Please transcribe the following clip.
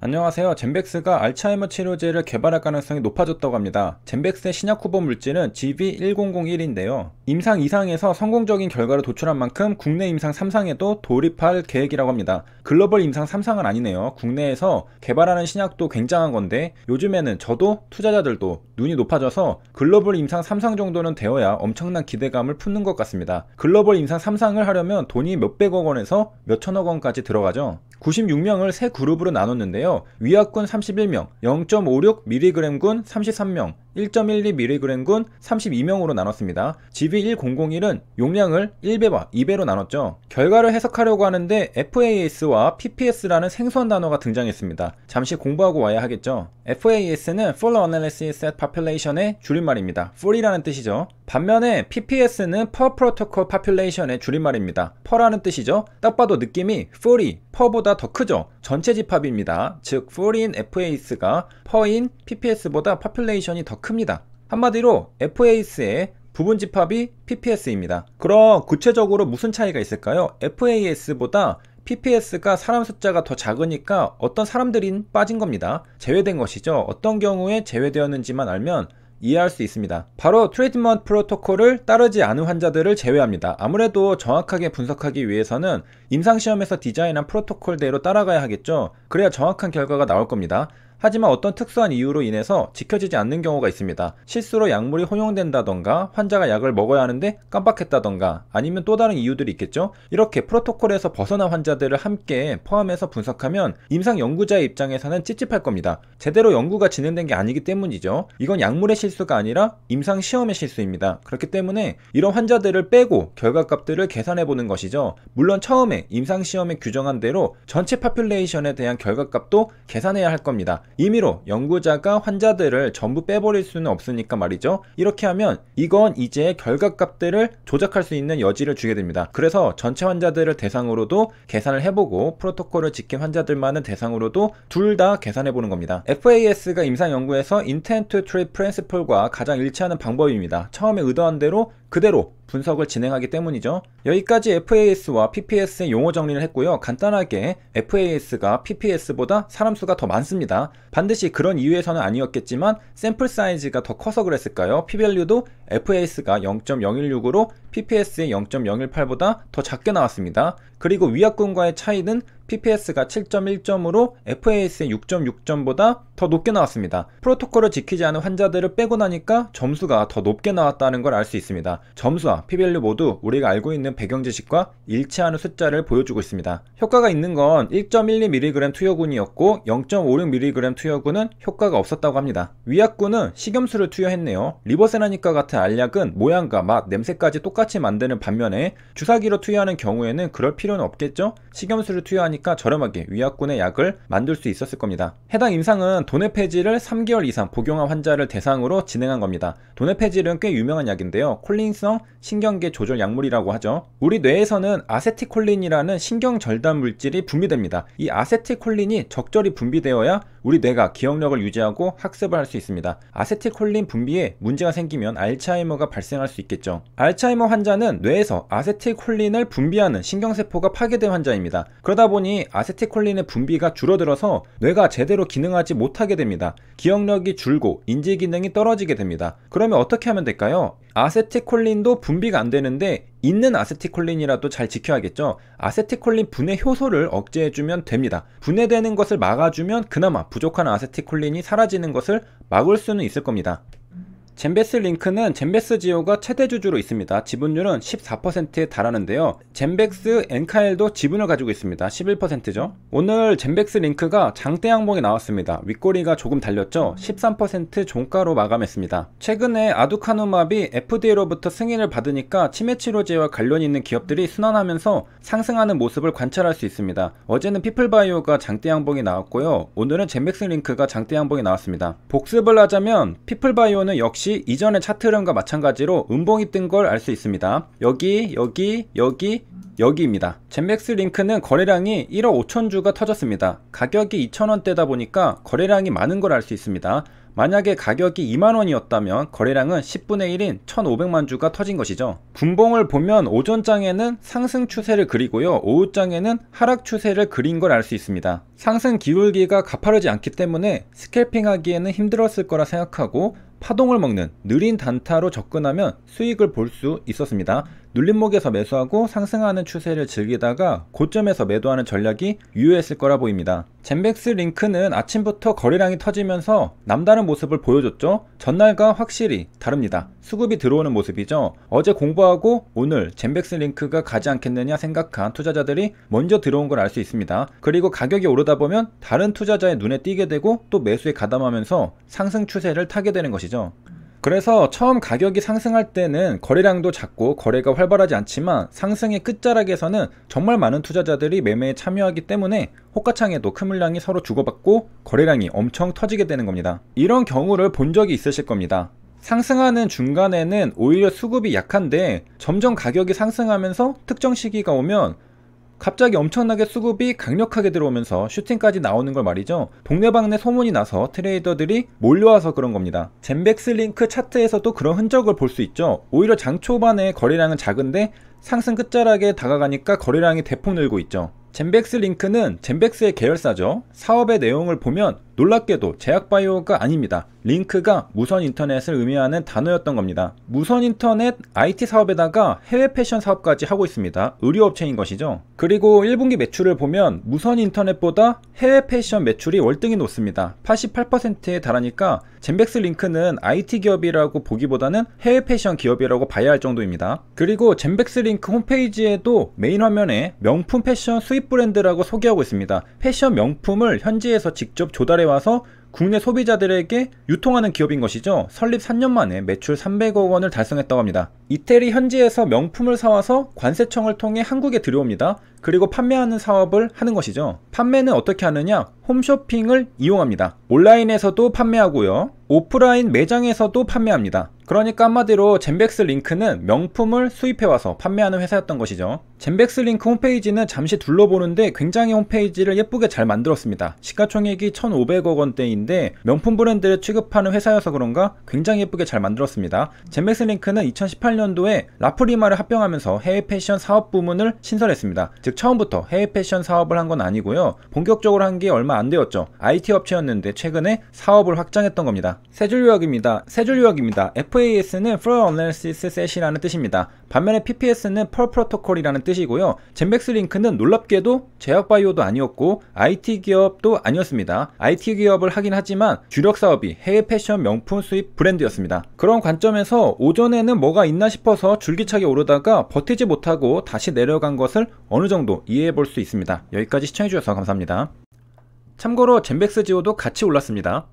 안녕하세요. 젠백스가 알츠하이머 치료제를 개발할 가능성이 높아졌다고 합니다. 젠백스의 신약 후보 물질은 GV1001인데요. 임상 이상에서 성공적인 결과를 도출한 만큼 국내 임상 3상에도 돌입할 계획이라고 합니다. 글로벌 임상 3상은 아니네요. 국내에서 개발하는 신약도 굉장한 건데 요즘에는 저도 투자자들도 눈이 높아져서 글로벌 임상 3상 정도는 되어야 엄청난 기대감을 품는것 같습니다. 글로벌 임상 3상을 하려면 돈이 몇백억 원에서 몇천억 원까지 들어가죠. 96명을 세 그룹으로 나눴는데요. 위하약군 31명, 0.56mg군 33명, 1.12mg군 32명으로 나눴습니다. GV1001은 용량을 1배와 2배로 나눴죠. 결과를 해석하려고 하는데 FAS와 PPS라는 생소한 단어가 등장했습니다. 잠시 공부하고 와야 하겠죠. FAS는 Full Analysis at Population의 줄임말입니다. Full이라는 뜻이죠. 반면에 PPS는 Per Protocol Population의 줄임말입니다. Per라는 뜻이죠. 딱 봐도 느낌이 Fully, Per보다 더 크죠. 전체 집합입니다. 즉 Full인 FAS가 Per인 PPS보다 Population이 더크 죠 큽니다. 한마디로 FAS의 부분 집합이 PPS입니다. 그럼 구체적으로 무슨 차이가 있을까요? FAS보다 PPS가 사람 숫자가 더 작으니까 어떤 사람들인 빠진 겁니다. 제외된 것이죠. 어떤 경우에 제외되었는지만 알면 이해할 수 있습니다. 바로 트리트먼트 프로토콜을 따르지 않은 환자들을 제외합니다. 아무래도 정확하게 분석하기 위해서는 임상시험에서 디자인한 프로토콜대로 따라가야 하겠죠. 그래야 정확한 결과가 나올 겁니다. 하지만 어떤 특수한 이유로 인해서 지켜지지 않는 경우가 있습니다. 실수로 약물이 혼용된다던가 환자가 약을 먹어야 하는데 깜빡했다던가 아니면 또 다른 이유들이 있겠죠? 이렇게 프로토콜에서 벗어난 환자들을 함께 포함해서 분석하면 임상 연구자의 입장에서는 찝찝할 겁니다. 제대로 연구가 진행된 게 아니기 때문이죠. 이건 약물의 실수가 아니라 임상 시험의 실수입니다. 그렇기 때문에 이런 환자들을 빼고 결과값들을 계산해 보는 것이죠. 물론 처음에 임상시험에 규정한 대로 전체 파퓰레이션에 대한 결과값도 계산해야 할 겁니다. 임의로 연구자가 환자들을 전부 빼버릴 수는 없으니까 말이죠. 이렇게 하면 이건 이제 결과값들을 조작할 수 있는 여지를 주게 됩니다. 그래서 전체 환자들을 대상으로도 계산을 해보고 프로토콜을 지킨 환자들만은 대상으로도 둘 다 계산해보는 겁니다. FAS가 임상연구에서 인텐트 트레이 프랜스폴과 가장 일치하는 방법입니다. 처음에 의도한 대로 그대로 분석을 진행하기 때문이죠. 여기까지 FAS와 PPS의 용어 정리를 했고요. 간단하게 FAS가 PPS보다 사람 수가 더 많습니다. 반드시 그런 이유에서는 아니었겠지만 샘플 사이즈가 더 커서 그랬을까요? p v a l 도 FAS가 0.016으로 PPS의 0.018보다 더 작게 나왔습니다. 그리고 위약군과의 차이는 PPS가 7.1점으로 FAS의 6.6점보다 더 높게 나왔습니다. 프로토콜을 지키지 않은 환자들을 빼고 나니까 점수가 더 높게 나왔다는 걸 알 수 있습니다. 점수와 p 밸류 모두 우리가 알고 있는 배경 지식과 일치하는 숫자를 보여주고 있습니다. 효과가 있는 건 1.12mg 투여군이었고 0.56mg 투여군은 효과가 없었다고 합니다. 위약군은 식염수를 투여했네요. 리버세라니까 같은 알약은 모양과 맛, 냄새까지 똑같이 만드는 반면에 주사기로 투여하는 경우에는 그럴 필요는 없겠죠? 식염수를 투여하니 보니까 저렴하게 위약군의 약을 만들 수 있었을 겁니다. 해당 임상은 도네 페질을 3개월 이상 복용한 환자를 대상으로 진행한 겁니다. 도네 페질은 꽤 유명한 약인데요. 콜린성 신경계 조절 약물이라고 하죠. 우리 뇌에서는 아세티콜린이라는 신경 절단 물질이 분비됩니다. 이 아세티콜린이 적절히 분비되어야 우리 뇌가 기억력을 유지하고 학습을 할 수 있습니다. 아세티콜린 분비에 문제가 생기면 알츠하이머가 발생할 수 있겠죠. 알츠하이머 환자는 뇌에서 아세티콜린을 분비하는 신경세포가 파괴된 환자입니다. 그러다 보니 보니 아세틸콜린의 분비가 줄어들어서 뇌가 제대로 기능하지 못하게 됩니다. 기억력이 줄고 인지 기능이 떨어지게 됩니다. 그러면 어떻게 하면 될까요? 아세틸콜린도 분비가 안 되는데 있는 아세틸콜린이라도 잘 지켜야겠죠. 아세틸콜린 분해 효소를 억제해주면 됩니다. 분해되는 것을 막아주면 그나마 부족한 아세틸콜린이 사라지는 것을 막을 수는 있을 겁니다. 젠베스 링크는 젠베스 지오가 최대 주주로 있습니다. 지분율은 14%에 달하는데요. 젠백스 엔카엘도 지분을 가지고 있습니다. 11%죠. 오늘 젠백스 링크가 장대 항목이 나왔습니다. 윗꼬리가 조금 달렸죠. 13% 종가로 마감했습니다. 최근에 아두카누마비 FDA로부터 승인을 받으니까 치매 치료제와 관련 이 있는 기업들이 순환하면서 상승하는 모습을 관찰할 수 있습니다. 어제는 피플바이오가 장대 항목이 나왔고요. 오늘은 젠백스 링크가 장대 항목이 나왔습니다. 복습을 하자면 피플바이오는 역시 역시 이전의 차트 흐름과 마찬가지로 음봉이 뜬 걸 알 수 있습니다. 여기, 여기, 여기, 여기입니다. 젠맥스 링크는 거래량이 1억 5천 주가 터졌습니다. 가격이 2천원대다 보니까 거래량이 많은 걸 알 수 있습니다. 만약에 가격이 2만원이었다면 거래량은 10분의 1인 1,500만 주가 터진 것이죠. 분봉을 보면 오전장에는 상승 추세를 그리고요. 오후장에는 하락 추세를 그린 걸 알 수 있습니다. 상승 기울기가 가파르지 않기 때문에 스캘핑하기에는 힘들었을 거라 생각하고 파동을 먹는 느린 단타로 접근하면 수익을 볼 수 있었습니다. 눌림목에서 매수하고 상승하는 추세를 즐기다가 고점에서 매도하는 전략이 유효했을 거라 보입니다. 젠백스 링크는 아침부터 거래량이 터지면서 남다른 모습을 보여줬죠. 전날과 확실히 다릅니다. 수급이 들어오는 모습이죠. 어제 공부하고 오늘 젠백스 링크가 가지 않겠느냐 생각한 투자자들이 먼저 들어온 걸 알 수 있습니다. 그리고 가격이 오르다 보면 다른 투자자의 눈에 띄게 되고 또 매수에 가담하면서 상승 추세를 타게 되는 것이죠. 것이죠. 그래서 처음 가격이 상승할 때는 거래량도 작고 거래가 활발하지 않지만 상승의 끝자락에서는 정말 많은 투자자들이 매매에 참여하기 때문에 호가창에도 큰 물량이 서로 주고받고 거래량이 엄청 터지게 되는 겁니다. 이런 경우를 본 적이 있으실 겁니다. 상승하는 중간에는 오히려 수급이 약한데 점점 가격이 상승하면서 특정 시기가 오면 갑자기 엄청나게 수급이 강력하게 들어오면서 슈팅까지 나오는 걸 말이죠. 동네방네 소문이 나서 트레이더들이 몰려와서 그런 겁니다. 젠백스 링크 차트에서도 그런 흔적을 볼 수 있죠. 오히려 장 초반에 거래량은 작은데 상승 끝자락에 다가가니까 거래량이 대폭 늘고 있죠. 젠백스 링크는 젠백스의 계열사죠. 사업의 내용을 보면 놀랍게도 제약바이오가 아닙니다. 링크가 무선 인터넷을 의미하는 단어였던 겁니다. 무선 인터넷 IT 사업에다가 해외 패션 사업까지 하고 있습니다. 의류업체인 것이죠. 그리고 1분기 매출을 보면 무선 인터넷보다 해외 패션 매출이 월등히 높습니다. 88%에 달하니까 젠백스 링크는 IT 기업이라고 보기보다는 해외 패션 기업이라고 봐야 할 정도입니다. 그리고 젠백스 링크 홈페이지에도 메인 화면에 명품 패션 수입 브랜드라고 소개하고 있습니다. 패션 명품을 현지에서 직접 조달해 와서 국내 소비자들에게 유통하는 기업인 것이죠. 설립 3년 만에 매출 300억 원을 달성했다고 합니다. 이태리 현지에서 명품을 사와서 관세청을 통해 한국에 들여옵니다. 그리고 판매하는 사업을 하는 것이죠. 판매는 어떻게 하느냐? 홈쇼핑을 이용합니다. 온라인에서도 판매하고요. 오프라인 매장에서도 판매합니다. 그러니까 한마디로 젠백스 링크는 명품을 수입해와서 판매하는 회사였던 것이죠. 젠백스 링크 홈페이지는 잠시 둘러보는데 굉장히 홈페이지를 예쁘게 잘 만들었습니다. 시가총액이 1,500억 원대인데 브랜데 명품 브랜드를 취급하는 회사여서 그런가 굉장히 예쁘게 잘 만들었습니다. 젠맥스 링크는 2018년도에 라프리마를 합병하면서 해외 패션 사업 부문을 신설했습니다. 즉 처음부터 해외 패션 사업을 한 건 아니고요. 본격적으로 한 게 얼마 안 되었죠. IT 업체였는데 최근에 사업을 확장했던 겁니다. 세줄 요약입니다. 세줄 요약입니다. FAS는 Flow Analysis Set이라는 뜻입니다. 반면에 PPS는 펄 프로토콜이라는 뜻이고요. 젠백스 링크는 놀랍게도 제약바이오도 아니었고 IT 기업도 아니었습니다. IT 기업을 하긴 하지만 주력 사업이 해외 패션 명품 수입 브랜드였습니다. 그런 관점에서 오전에는 뭐가 있나 싶어서 줄기차게 오르다가 버티지 못하고 다시 내려간 것을 어느 정도 이해해 볼 수 있습니다. 여기까지 시청해 주셔서 감사합니다. 참고로 젠백스 지오도 같이 올랐습니다.